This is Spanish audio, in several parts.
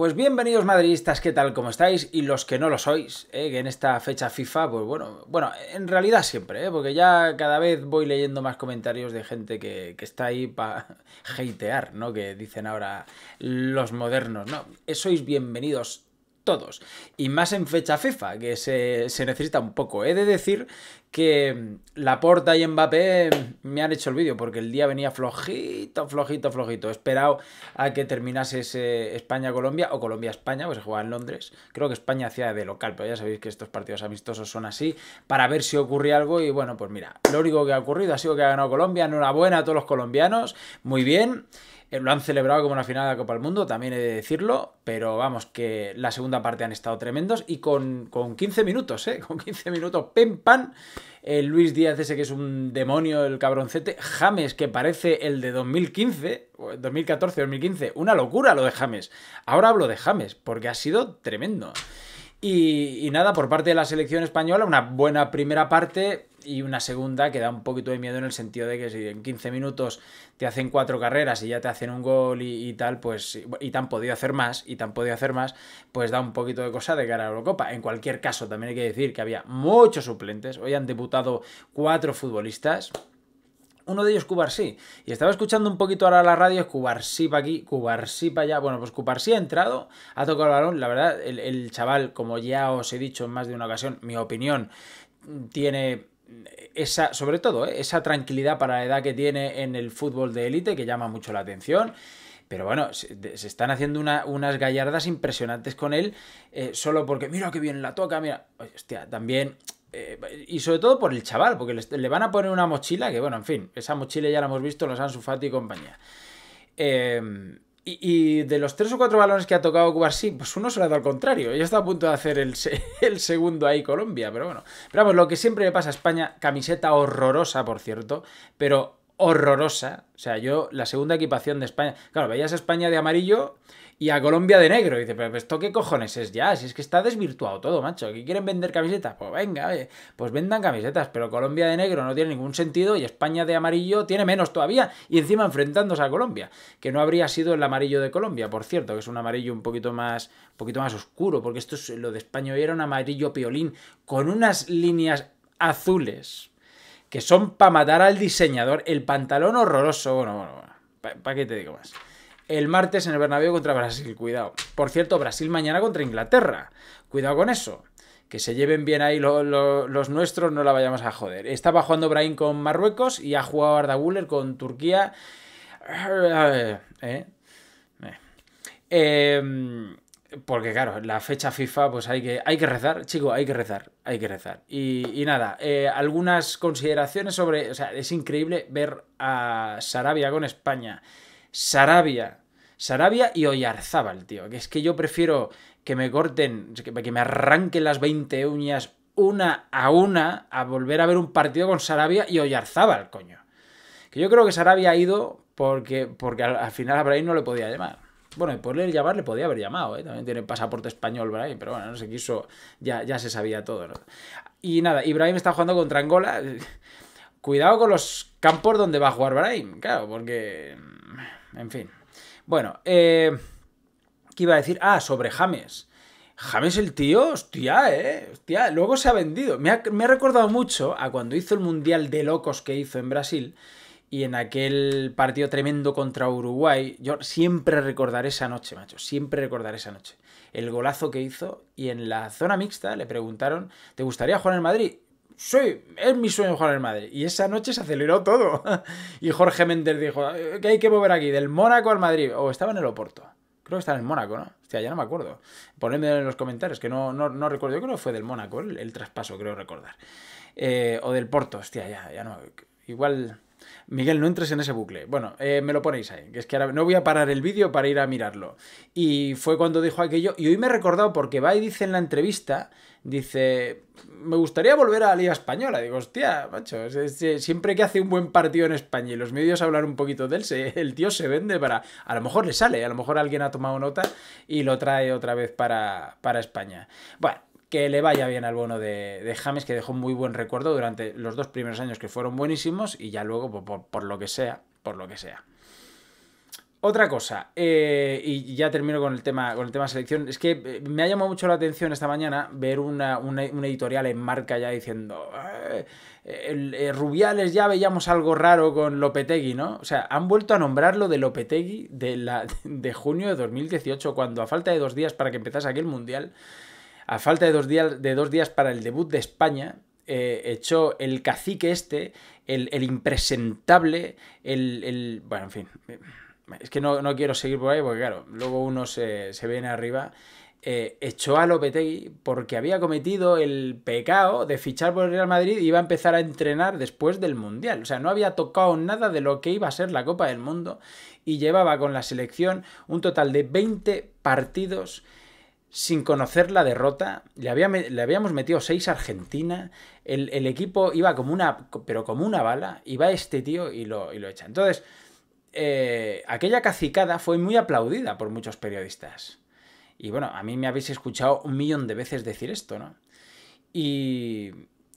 Pues bienvenidos madridistas, ¿qué tal? ¿Cómo estáis? Y los que no lo sois, ¿eh? que en esta fecha FIFA, pues bueno, bueno, en realidad siempre, ¿eh? porque ya cada vez voy leyendo más comentarios de gente que, que está ahí para hatear, ¿no? Que dicen ahora los modernos, ¿no? Eh, sois bienvenidos todos. Y más en fecha FIFA, que se, se necesita un poco. He de decir que Laporta y Mbappé me han hecho el vídeo porque el día venía flojito, flojito, flojito. He esperado a que terminase ese España-Colombia o Colombia-España, pues se jugaba en Londres. Creo que España hacía de local, pero ya sabéis que estos partidos amistosos son así para ver si ocurre algo. Y bueno, pues mira, lo único que ha ocurrido ha sido que ha ganado Colombia. Enhorabuena a todos los colombianos, muy bien. Eh, lo han celebrado como una final de la Copa del Mundo, también he de decirlo, pero vamos, que la segunda parte han estado tremendos y con, con 15 minutos, ¿eh? Con 15 minutos, pim pan. El Luis Díaz ese que es un demonio, el cabroncete. James, que parece el de 2015, 2014-2015. Una locura lo de James. Ahora hablo de James, porque ha sido tremendo. Y, nada, por parte de la selección española, una buena primera parte y una segunda que da un poquito de miedo en el sentido de que si en 15 minutos te hacen cuatro carreras y ya te hacen un gol y, tal, pues, y tan podía podido hacer más, y tan podía hacer más, pues da un poquito de cosa de cara a la Eurocopa. En cualquier caso, también hay que decir que había muchos suplentes, hoy han debutado cuatro futbolistas, uno de ellos Cubarsí. Y estaba escuchando un poquito ahora la radio, Cubarsí para aquí, Cubarsí para allá. Bueno, pues Cubarsí ha entrado, ha tocado el balón. La verdad, el, chaval, como ya os he dicho en más de una ocasión, mi opinión, tiene esa, sobre todo, ¿eh? esa tranquilidad para la edad que tiene en el fútbol de élite, que llama mucho la atención. Pero bueno, se, están haciendo unas gallardas impresionantes con él, eh, solo porque, mira qué bien la toca, mira, hostia, también eh, y sobre todo por el chaval, porque le, van a poner una mochila que, bueno, en fin, esa mochila ya la hemos visto, los han Fati y compañía. Em, y, de los tres o cuatro balones que ha tocado sí pues uno se lo ha dado al contrario. Ya está a punto de hacer el, el, segundo ahí Colombia, pero bueno. Pero vamos, lo que siempre le pasa a España, camiseta horrorosa, por cierto, pero horrorosa. O sea, yo, la segunda equipación de España. Claro, veías España de amarillo y a Colombia de negro. dice, pero esto qué cojones es ya, si es que está desvirtuado todo, macho. ¿Que quieren vender camisetas? Pues venga, pues vendan camisetas, pero Colombia de negro no tiene ningún sentido y España de amarillo tiene menos todavía. Y encima enfrentándose a Colombia, que no habría sido el amarillo de Colombia, por cierto, que es un amarillo un poquito más, un poquito más oscuro, porque esto es, lo de España era un amarillo piolín con unas líneas azules que son para matar al diseñador, el pantalón horroroso, bueno, bueno, bueno, ¿para qué te digo más? el martes en el Bernabéu contra Brasil, cuidado. Por cierto, Brasil mañana contra Inglaterra, cuidado con eso. Que se lleven bien ahí los nuestros, no la vayamos a joder. Estaba jugando Brahim con Marruecos y ha jugado Arda con Turquía. Eh, eh. Em, porque claro, la fecha FIFA, pues hay que, hay que rezar, chico, hay que rezar, hay que rezar. Y, nada, eh, algunas consideraciones sobre, o sea, es increíble ver a Sarabia con España. Sarabia Sarabia y Oyarzábal, tío. Que es que yo prefiero que me corten, que me arranquen las 20 uñas una a una a volver a ver un partido con Sarabia y Oyarzábal, coño. Que yo creo que Sarabia ha ido porque, porque al, final a Brahim no le podía llamar. Bueno, y leer llamar le podía haber llamado, ¿eh? También tiene pasaporte español Brahim, pero bueno, no se quiso, ya, ya se sabía todo, ¿no? Y nada, Ibrahim está jugando contra Angola. Cuidado con los campos donde va a jugar Brahim, claro, porque... En fin. Bueno, eh, ¿qué iba a decir? Ah, sobre James. James el tío, hostia, eh, hostia, luego se ha vendido. Me ha, me ha, recordado mucho a cuando hizo el Mundial de Locos que hizo en Brasil y en aquel partido tremendo contra Uruguay. Yo siempre recordaré esa noche, macho, siempre recordaré esa noche. El golazo que hizo y en la zona mixta le preguntaron, ¿te gustaría jugar en Madrid? sí, es mi sueño jugar en Madrid. Y esa noche se aceleró todo. y Jorge Méndez dijo, que hay que mover aquí, del Mónaco al Madrid. O estaba en el Oporto. Creo que estaba en el Mónaco, ¿no? Hostia, ya no me acuerdo. Ponedme en los comentarios, que no, no, no recuerdo. Yo creo que fue del Mónaco el, traspaso, creo recordar. Eh, o del Porto, hostia, ya, ya no. Igual Miguel, no entres en ese bucle. Bueno, eh, me lo ponéis ahí, que es que ahora no voy a parar el vídeo para ir a mirarlo. Y fue cuando dijo aquello, y hoy me he recordado porque va y dice en la entrevista, dice, me gustaría volver a la Liga Española. Digo, hostia, macho, eh, siempre que hace un buen partido en España y los medios hablan un poquito de él, el tío se vende para... A lo mejor le sale, a lo mejor alguien ha tomado nota y lo trae otra vez para, para España. Bueno que le vaya bien al bono de, James, que dejó muy buen recuerdo durante los dos primeros años que fueron buenísimos y ya luego, por, lo que sea, por lo que sea. Otra cosa, eh, y ya termino con el tema con el tema selección, es que eh, me ha llamado mucho la atención esta mañana ver una, editorial en marca ya diciendo ah, eh, Rubiales ya veíamos algo raro con Lopetegui, ¿no? O sea, han vuelto a nombrarlo de Lopetegui de, de junio de 2018, cuando a falta de dos días para que empezase aquel mundial a falta de dos días, de dos días para el debut de España, eh, echó el cacique este, el, impresentable, el, Bueno, en fin. Eh, es que no, quiero seguir por ahí porque, claro, luego uno se, se viene arriba. Eh, echó a Lopetegui porque había cometido el pecado de fichar por el Real Madrid y iba a empezar a entrenar después del Mundial. O sea, no había tocado nada de lo que iba a ser la Copa del Mundo y llevaba con la selección un total de 20 partidos sin conocer la derrota. Le, habíamos metido 6 a Argentina. El, equipo iba como una. pero como una bala. Y va este tío y lo, echa. Entonces, eh, aquella cacicada fue muy aplaudida por muchos periodistas. Y bueno, a mí me habéis escuchado un millón de veces decir esto, ¿no? Y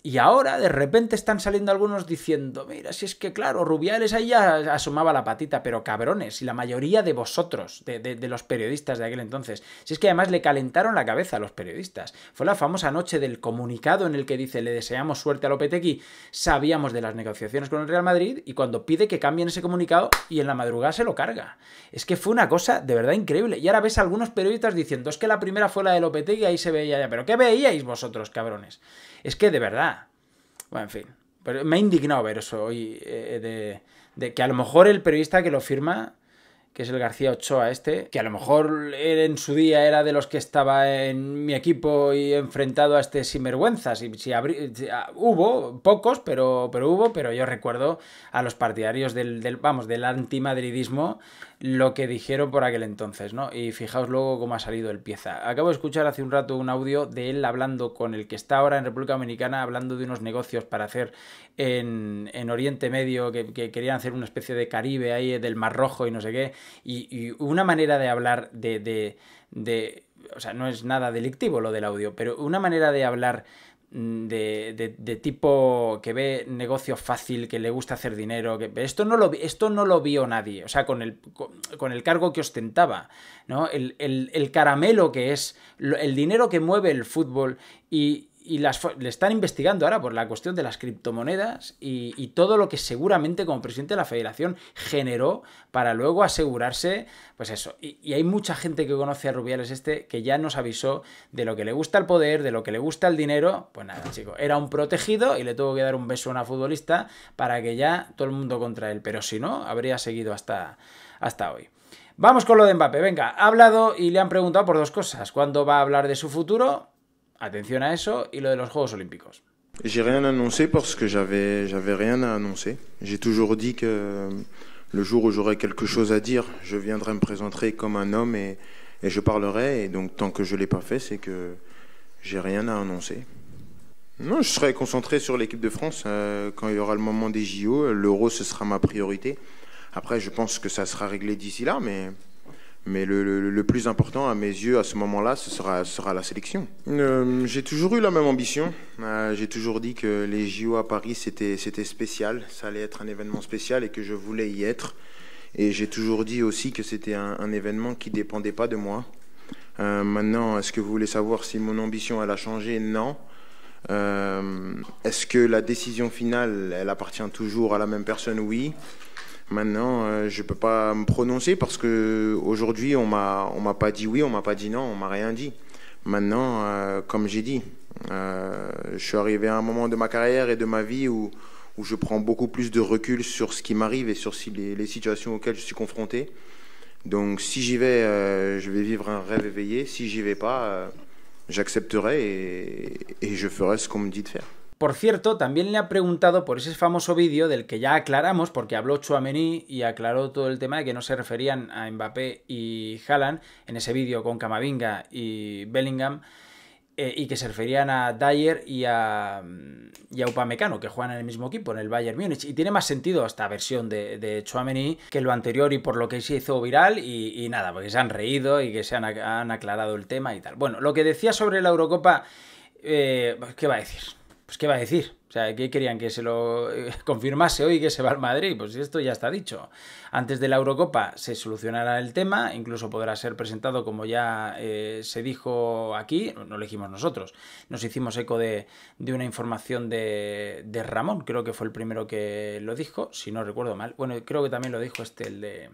y ahora de repente están saliendo algunos diciendo, mira, si es que claro, Rubiales ahí ya asomaba la patita, pero cabrones, y la mayoría de vosotros, de, los periodistas de aquel entonces, si es que además le calentaron la cabeza a los periodistas. Fue la famosa noche del comunicado en el que dice, le deseamos suerte a Lopetegui, sabíamos de las negociaciones con el Real Madrid, y cuando pide que cambien ese comunicado, y en la madrugada se lo carga. Es que fue una cosa de verdad increíble. Y ahora ves a algunos periodistas diciendo, es que la primera fue la de Lopetegui, ahí se veía ya, pero ¿qué veíais vosotros, cabrones? Es que de verdad, bueno, en fin. me ha indignado ver eso hoy, eh, de que a lo mejor el periodista que lo firma que es el García Ochoa este, que a lo mejor en su día era de los que estaba en mi equipo y enfrentado a este sinvergüenza. Y si ah, hubo pocos, pero, pero hubo, pero yo recuerdo a los partidarios del, vamos, del antimadridismo lo que dijeron por aquel entonces, ¿no? Y fijaos luego cómo ha salido el pieza. Acabo de escuchar hace un rato un audio de él hablando con el que está ahora en República Dominicana, hablando de unos negocios para hacer en, en Oriente Medio, que querían hacer una especie de Caribe ahí del Mar Rojo y no sé qué y, una manera de hablar de, de, O sea, no es nada delictivo lo del audio, pero una manera de hablar mm, de, de, tipo que ve negocio fácil, que le gusta hacer dinero, que esto no lo, esto no lo vio nadie, o sea, con el, cargo que ostentaba, ¿no? El, el, caramelo que es, el dinero que mueve el fútbol y, y las, le están investigando ahora por la cuestión de las criptomonedas y, todo lo que seguramente como presidente de la federación generó para luego asegurarse, pues eso. Y, hay mucha gente que conoce a Rubiales este que ya nos avisó de lo que le gusta el poder, de lo que le gusta el dinero. Pues nada, chico era un protegido y le tuvo que dar un beso a una futbolista para que ya todo el mundo contra él. Pero si no, habría seguido hasta, hasta hoy. Vamos con lo de Mbappé, venga, ha hablado y le han preguntado por dos cosas. ¿Cuándo va a hablar de su futuro? Attention à ça et lo de los Juegos J'ai rien annoncé parce que j'avais j'avais rien à annoncer. J'ai toujours dit que euh, le jour où j'aurai quelque chose à dire, je viendrai me présenter comme un homme et, et je parlerai. Et donc tant que je l'ai pas fait, c'est que j'ai rien à annoncer. Non, je serai concentré sur l'équipe de France euh, quand il y aura le moment des JO. L'euro, ce sera ma priorité. Après, je pense que ça sera réglé d'ici là, mais mais le, le, plus important à mes yeux à ce moment-là, ce sera, sera la sélection. Euh, j'ai toujours eu la même ambition. Euh, j'ai toujours dit que les JO à Paris, c'était spécial. Ça allait être un événement spécial et que je voulais y être. Et j'ai toujours dit aussi que c'était un, événement qui ne dépendait pas de moi. Euh, maintenant, est-ce que vous voulez savoir si mon ambition, elle a changé Non. est-ce que la décision finale, elle appartient toujours à la même personne Oui. Maintenant, euh, je ne peux pas me prononcer parce qu'aujourd'hui, on ne m'a pas dit oui, on ne m'a pas dit non, on ne m'a rien dit. Maintenant, euh, comme j'ai dit, euh, je suis arrivé à un moment de ma carrière et de ma vie où, où je prends beaucoup plus de recul sur ce qui m'arrive et sur les, les, situations auxquelles je suis confronté. Donc si j'y vais, je vais vivre un rêve éveillé. Si j'y vais pas, j'accepterai et, et, je ferai ce qu'on me dit de faire. Por cierto, también le ha preguntado por ese famoso vídeo del que ya aclaramos, porque habló Chuamení y aclaró todo el tema de que no se referían a Mbappé y Haaland en ese vídeo con Camavinga y Bellingham, eh, y que se referían a Dyer mm, y a, Upamecano, que juegan en el mismo equipo, en el Bayern Múnich. Y tiene más sentido esta versión de, de que lo anterior y por lo que se hizo viral, y, nada, porque se han reído y que se han, aclarado el tema y tal. Bueno, lo que decía sobre la Eurocopa, eh, ¿qué va a decir? Pues, ¿qué va a decir? O sea, ¿qué querían que se lo eh, confirmase hoy que se va al Madrid? Pues esto ya está dicho. Antes de la Eurocopa se solucionará el tema, incluso podrá ser presentado como ya eh, se dijo aquí, no lo dijimos nosotros, nos hicimos eco de, una información de, Ramón, creo que fue el primero que lo dijo, si no recuerdo mal. Bueno, creo que también lo dijo este, el de...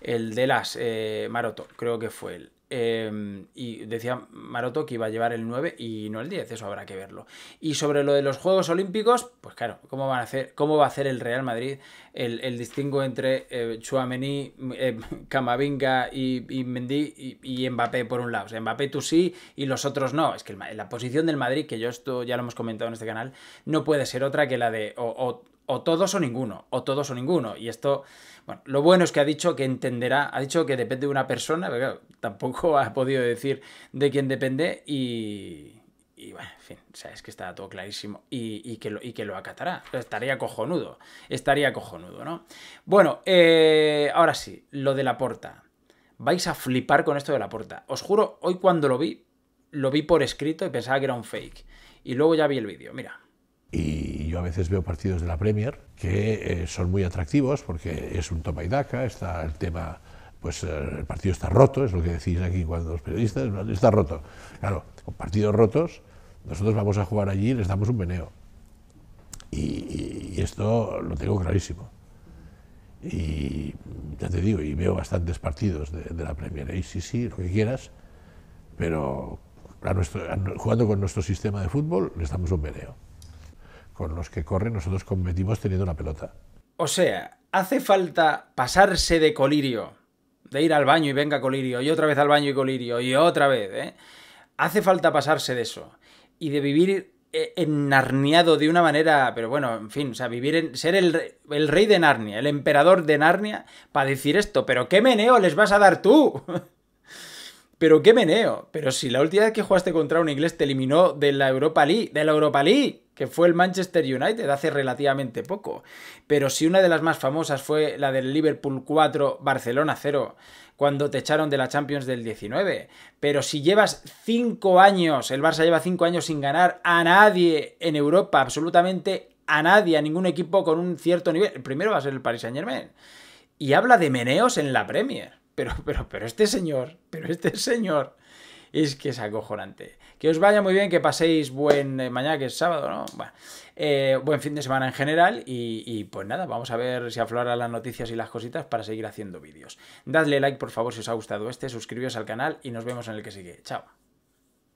El de las eh, Maroto, creo que fue él. Em, y decía Maroto que iba a llevar el 9 y no el 10, eso habrá que verlo. Y sobre lo de los Juegos Olímpicos, pues claro, ¿cómo, van a hacer, cómo va a hacer el Real Madrid el, distingo entre eh, Chuamení, eh, Camavinga y, y Mendy y, Mbappé por un lado? O sea, Mbappé tú sí y los otros no. Es que la posición del Madrid, que yo esto ya lo hemos comentado en este canal, no puede ser otra que la de o todos o ninguno, o todos o ninguno. Y esto, bueno, lo bueno es que ha dicho que entenderá, ha dicho que depende de una persona, pero tampoco ha podido decir de quién depende y... Y bueno, en fin, o sea, es que está todo clarísimo y, que, lo, acatará. Estaría cojonudo, estaría cojonudo, ¿no? Bueno, eh, ahora sí, lo de la porta. Vais a flipar con esto de la porta. Os juro, hoy cuando lo vi, lo vi por escrito y pensaba que era un fake. Y luego ya vi el vídeo, mira. Y yo a veces veo partidos de la Premier que eh, son muy atractivos porque es un toma y daca, está el tema, pues eh, el partido está roto, es lo que decís aquí cuando los periodistas, está roto. Claro, con partidos rotos, nosotros vamos a jugar allí y les damos un meneo. Y, esto lo tengo clarísimo. Y ya te digo, y veo bastantes partidos de, la Premier, y sí, sí, lo que quieras, pero jugando con nuestro sistema de fútbol les damos un meneo con los que corren, nosotros cometimos teniendo una pelota. O sea, hace falta pasarse de colirio, de ir al baño y venga colirio, y otra vez al baño y colirio, y otra vez, ¿eh? Hace falta pasarse de eso y de vivir eh, en de una manera, pero bueno, en fin, o sea, vivir en, ser el el, rey de Narnia, el emperador de Narnia, para decir esto, pero ¿qué meneo les vas a dar tú? Pero qué meneo. Pero si la última vez que jugaste contra un inglés te eliminó de la Europa League, de la Europa League, que fue el Manchester United hace relativamente poco. Pero si una de las más famosas fue la del Liverpool 4, Barcelona 0, cuando te echaron de la Champions del 19. Pero si llevas 5 años, el Barça lleva 5 años sin ganar a nadie en Europa, absolutamente a nadie, a ningún equipo con un cierto nivel. El primero va a ser el Paris Saint Germain. Y habla de meneos en la Premier pero, pero, pero este señor, pero este señor, es que es acojonante. Que os vaya muy bien, que paséis buen eh, mañana, que es sábado, ¿no? Bueno, eh, buen fin de semana en general y, pues nada, vamos a ver si afloran las noticias y las cositas para seguir haciendo vídeos. Dadle like, por favor, si os ha gustado este, suscribíos al canal y nos vemos en el que sigue. Chao.